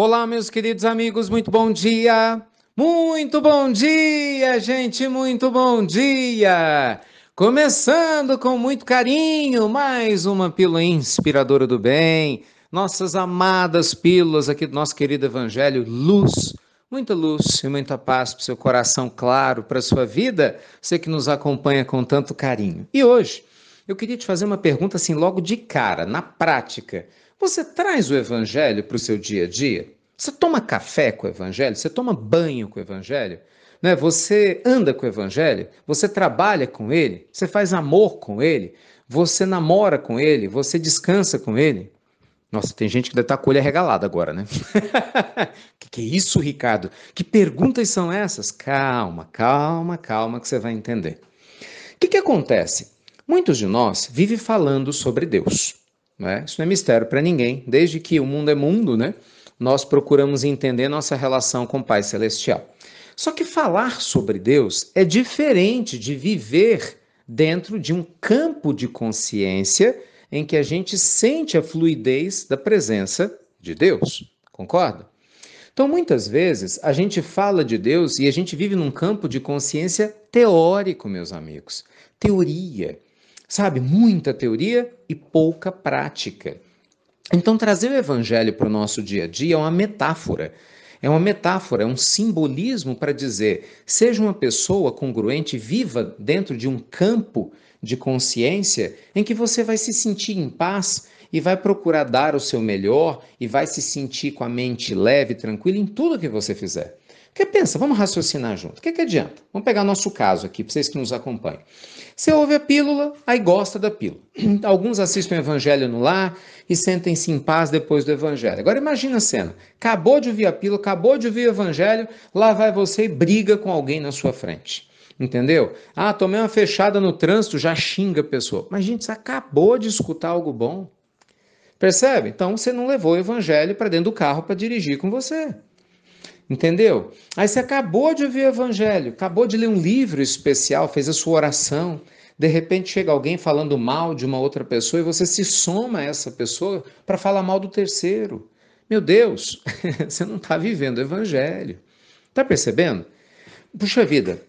Olá, meus queridos amigos, muito bom dia! Muito bom dia, gente, muito bom dia! Começando com muito carinho, mais uma pílula inspiradora do bem, nossas amadas pílulas aqui do nosso querido Evangelho, luz, muita luz e muita paz para o seu coração claro, para a sua vida, você que nos acompanha com tanto carinho. E hoje, eu queria te fazer uma pergunta assim, logo de cara, na prática. Você traz o evangelho para o seu dia a dia? Você toma café com o Evangelho? Você toma banho com o Evangelho? Né? Você anda com o Evangelho? Você trabalha com ele? Você faz amor com ele? Você namora com ele? Você descansa com ele? Nossa, tem gente que deve estar tá com a colher regalada agora, né? que que é isso, Ricardo? Que perguntas são essas? Calma, calma, calma, que você vai entender. O que, que acontece? Muitos de nós vivem falando sobre Deus. Né? Isso não é mistério para ninguém, desde que o mundo é mundo, né? nós procuramos entender nossa relação com o Pai Celestial. Só que falar sobre Deus é diferente de viver dentro de um campo de consciência em que a gente sente a fluidez da presença de Deus. Concorda? Então, muitas vezes, a gente fala de Deus e a gente vive num campo de consciência teórico, meus amigos. Teoria. Sabe, muita teoria e pouca prática. Então, trazer o evangelho para o nosso dia a dia é uma metáfora. É uma metáfora, é um simbolismo para dizer: seja uma pessoa congruente, viva dentro de um campo de consciência em que você vai se sentir em paz e vai procurar dar o seu melhor e vai se sentir com a mente leve, tranquila em tudo que você fizer. Porque pensa, vamos raciocinar junto. O que, que adianta? Vamos pegar nosso caso aqui, para vocês que nos acompanham. Você ouve a pílula, aí gosta da pílula. Alguns assistem o evangelho no lar e sentem-se em paz depois do evangelho. Agora imagina a cena. Acabou de ouvir a pílula, acabou de ouvir o evangelho, lá vai você e briga com alguém na sua frente. Entendeu? Ah, tomei uma fechada no trânsito, já xinga a pessoa. Mas, gente, você acabou de escutar algo bom. Percebe? Então você não levou o evangelho para dentro do carro para dirigir com você. Entendeu? Aí você acabou de ouvir o evangelho, acabou de ler um livro especial, fez a sua oração. De repente chega alguém falando mal de uma outra pessoa e você se soma a essa pessoa para falar mal do terceiro. Meu Deus, você não está vivendo o evangelho. Está percebendo? Puxa vida,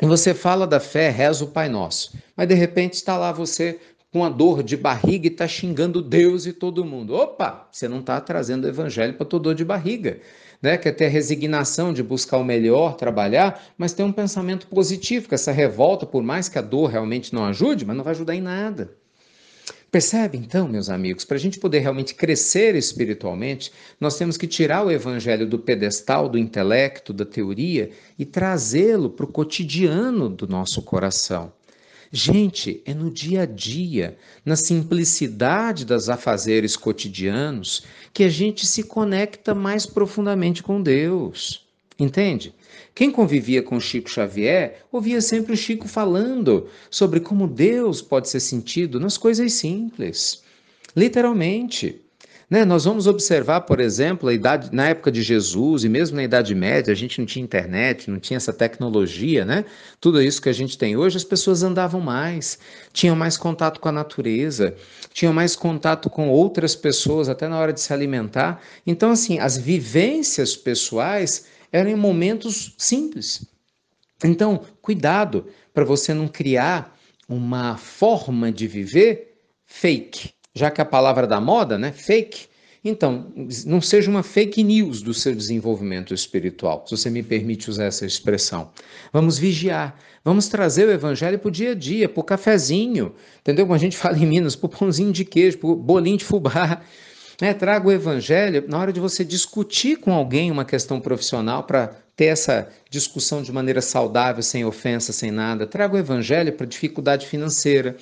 você fala da fé, reza o Pai Nosso, mas de repente está lá você com a dor de barriga e está xingando Deus e todo mundo. Opa, você não está trazendo o evangelho para tua dor de barriga. Né? Quer ter a resignação de buscar o melhor, trabalhar, mas ter um pensamento positivo, que essa revolta, por mais que a dor realmente não ajude, mas não vai ajudar em nada. Percebe então, meus amigos, para a gente poder realmente crescer espiritualmente, nós temos que tirar o evangelho do pedestal, do intelecto, da teoria e trazê-lo para o cotidiano do nosso coração. Gente, é no dia a dia, na simplicidade das afazeres cotidianos, que a gente se conecta mais profundamente com Deus. Entende? Quem convivia com Chico Xavier ouvia sempre o Chico falando sobre como Deus pode ser sentido nas coisas simples. Literalmente. Né? Nós vamos observar, por exemplo, a idade, na época de Jesus e mesmo na Idade Média, a gente não tinha internet, não tinha essa tecnologia, né? Tudo isso que a gente tem hoje, as pessoas andavam mais, tinham mais contato com a natureza, tinham mais contato com outras pessoas, até na hora de se alimentar. Então, assim, as vivências pessoais eram em momentos simples. Então, cuidado para você não criar uma forma de viver fake, já que a palavra da moda, né? Fake. Então, não seja uma fake news do seu desenvolvimento espiritual, se você me permite usar essa expressão. Vamos vigiar, vamos trazer o evangelho para o dia a dia, para o cafezinho, entendeu? Como a gente fala em Minas, para o pãozinho de queijo, para o bolinho de fubá. Né? Traga o evangelho na hora de você discutir com alguém uma questão profissional para ter essa discussão de maneira saudável, sem ofensa, sem nada. Traga o evangelho para dificuldade financeira,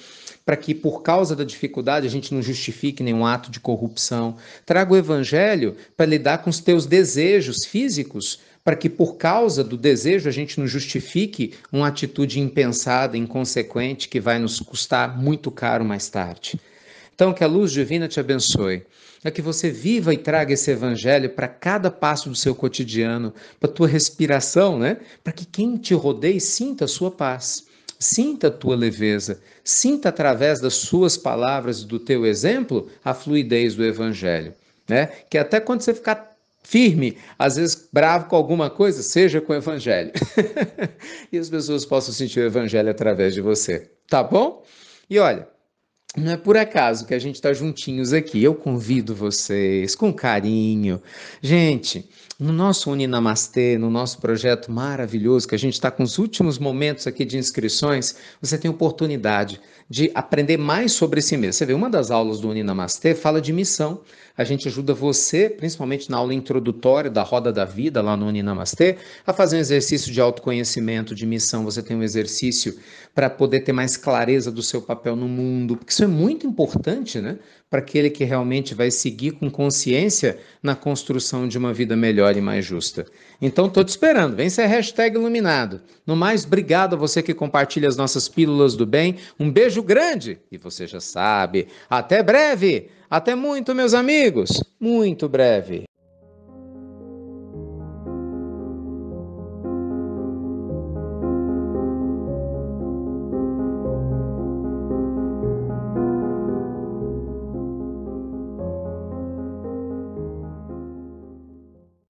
para que, por causa da dificuldade, a gente não justifique nenhum ato de corrupção. Traga o evangelho para lidar com os teus desejos físicos, para que, por causa do desejo, a gente não justifique uma atitude impensada, inconsequente, que vai nos custar muito caro mais tarde. Então, que a luz divina te abençoe. É que você viva e traga esse evangelho para cada passo do seu cotidiano, para tua respiração, né? Para que quem te rodeie sinta a sua paz. Sinta a tua leveza, sinta através das suas palavras e do teu exemplo a fluidez do evangelho, né? Que até quando você ficar firme, às vezes bravo com alguma coisa, seja com o evangelho. e as pessoas possam sentir o evangelho através de você, tá bom? E olha, não é por acaso que a gente está juntinhos aqui. Eu convido vocês com carinho. Gente, no nosso Uninamastê, no nosso projeto maravilhoso, que a gente está com os últimos momentos aqui de inscrições, você tem oportunidade de aprender mais sobre si mesmo. Você vê, uma das aulas do Uninamastê fala de missão. A gente ajuda você, principalmente na aula introdutória da Roda da Vida, lá no Uninamastê, a fazer um exercício de autoconhecimento, de missão. Você tem um exercício para poder ter mais clareza do seu papel no mundo, porque isso é muito importante né, para aquele que realmente vai seguir com consciência na construção de uma vida melhor e mais justa. Então, estou te esperando. Vem ser hashtag iluminado. No mais, obrigado a você que compartilha as nossas pílulas do bem. Um beijo grande e você já sabe. Até breve! Até muito, meus amigos! Muito breve!